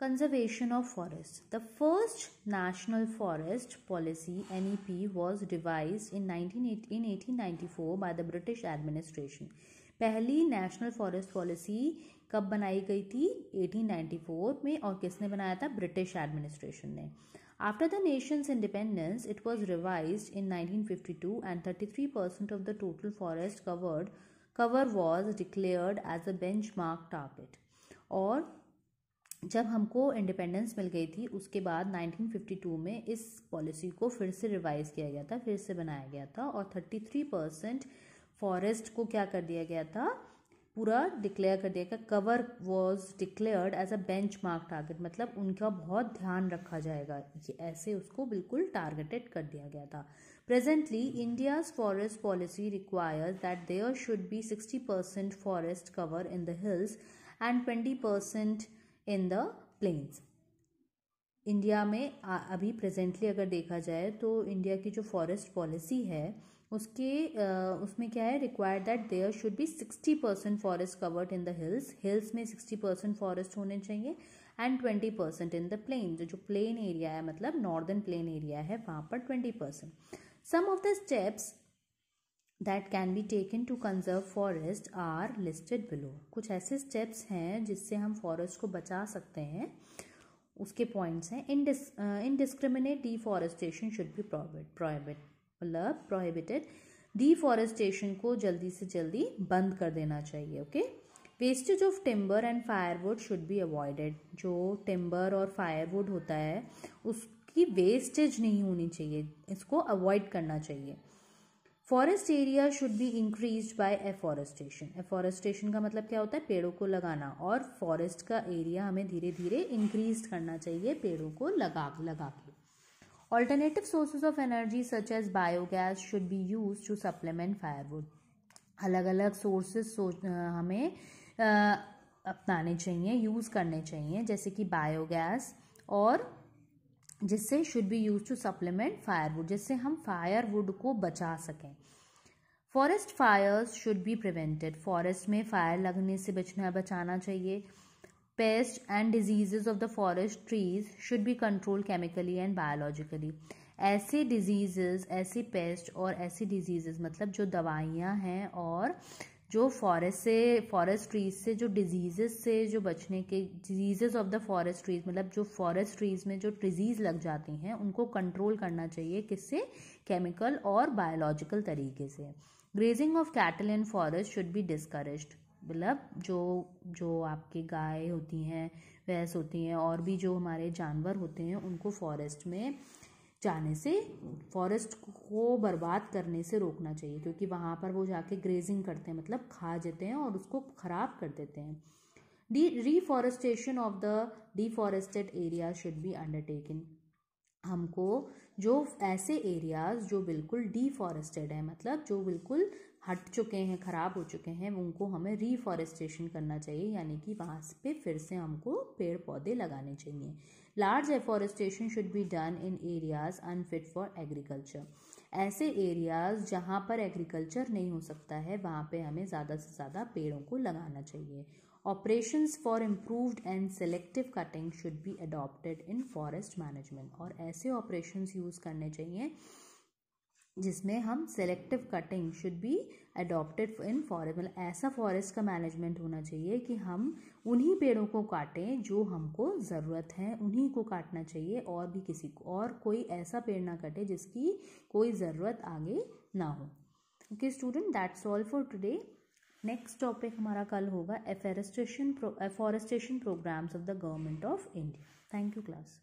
conservation of forests. The first National Forest Policy NEP was devised in, 19, in 1894 by the British administration. पहली national forest policy कब बनाई गई थी 1894 में और किसने बनाया था ब्रिटिश एडमिनिस्ट्रेशन ने after the nation's independence it was revised in 1952 and 33 percent of the total forest covered cover was declared as a benchmark target और जब हमको इंडिपेंडेंस मिल गई थी उसके बाद 1952 में इस पॉलिसी को फिर से रिवाइज किया गया था फिर से बनाया गया था और 33 परसेंट फॉरेस्ट को क्या कर दिया गया था पूरा डिक्लेयर कर दिया गया cover was declared as a benchmark target मतलब उनका बहुत ध्यान रखा जाएगा ये ऐसे उसको बिल्कुल टारगेटेड कर दिया गया था presently India's forest policy requires that there should be sixty percent forest cover in the hills and twenty percent in the plains India में अभी प्रेजेंटली अगर देखा जाए तो इंडिया की जो फॉरेस्ट पॉलिसी है उसके उसमें क्या है required that there should be sixty percent forest covered in the hills hills में सिक्सटी परसेंट फॉरेस्ट होने चाहिए and twenty percent in the plain जो प्लेन एरिया है मतलब नॉर्दर्न प्लेन एरिया है वहाँ पर twenty percent some of the steps that can be taken to conserve forest are listed below कुछ ऐसे स्टेप्स हैं जिससे हम फॉरेस्ट को बचा सकते हैं उसके पॉइंट्स हैं in indiscriminate deforestation should be prohibit मतलब प्रोहिबिटेड डिफॉरेस्टेशन को जल्दी से जल्दी बंद कर देना चाहिए okay wastage of timber and firewood should be avoided जो टिम्बर और फायरवुड होता है उसकी वेस्टेज नहीं होनी चाहिए इसको अवॉइड करना चाहिए forest area should be increase by afforestation afforestation का मतलब क्या होता है पेड़ों को लगाना और फॉरेस्ट का एरिया हमें धीरे धीरे इंक्रीज करना चाहिए पेड़ों को लगा लगा के alternative sources of energy such as biogas should be use to supplement firewood अलग अलग सोर्सेज हमें अपनाने चाहिए यूज़ करने चाहिए जैसे कि बायोगैस और जिससे should be use to supplement firewood जिससे हम फायरवुड को बचा सकें forest fires should be prevented forest में फायर लगने से बचना बचाना चाहिए pest and diseases of the forest trees should be control chemically and biologically ऐसे डिजीज़ ऐसी पेस्ट और ऐसी डिजीज़ मतलब जो दवाइयाँ हैं और जो फॉरेस्ट से फॉरेस्ट ट्रीज से जो डिजीज़ से जो बचने के diseases of the forest trees मतलब जो फॉरेस्ट ट्रीज में जो डिजीज़ लग जाती हैं उनको कंट्रोल करना चाहिए किससे केमिकल और बायोलॉजिकल तरीके से grazing of cattle in forest should be discourage मतलब जो जो आपके गाय होती हैं भैंस होती हैं और भी जो हमारे जानवर होते हैं उनको फॉरेस्ट में जाने से फॉरेस्ट को बर्बाद करने से रोकना चाहिए क्योंकि वहाँ पर वो जाके ग्रेजिंग करते हैं मतलब खा जाते हैं और उसको ख़राब कर देते हैं the reforestation of the deforested area should be undertaken हमको जो ऐसे एरियाज जो बिल्कुल डिफॉरेस्टेड है मतलब जो बिल्कुल हट चुके हैं ख़राब हो चुके हैं उनको हमें रीफॉरेस्टेशन करना चाहिए यानी कि वहाँ पे फिर से हमको पेड़ पौधे लगाने चाहिए large afforestation should be done in areas unfit for agriculture ऐसे एरियाज़ जहाँ पर एग्रीकल्चर नहीं हो सकता है वहाँ पे हमें ज़्यादा से ज़्यादा पेड़ों को लगाना चाहिए operations for improved and selective cutting should be adopted in forest management और ऐसे ऑपरेशंस यूज़ करने चाहिए जिसमें हम selective cutting should be adopted in forest मतलब ऐसा फॉरेस्ट का मैनेजमेंट होना चाहिए कि हम उन्हीं पेड़ों को काटें जो हमको ज़रूरत है उन्हीं को काटना चाहिए और भी किसी को और कोई ऐसा पेड़ ना कटे जिसकी कोई ज़रूरत आगे ना हो okay student that's all for today next topic हमारा कल होगा afforestation afforestation programmes of the government of India thank you class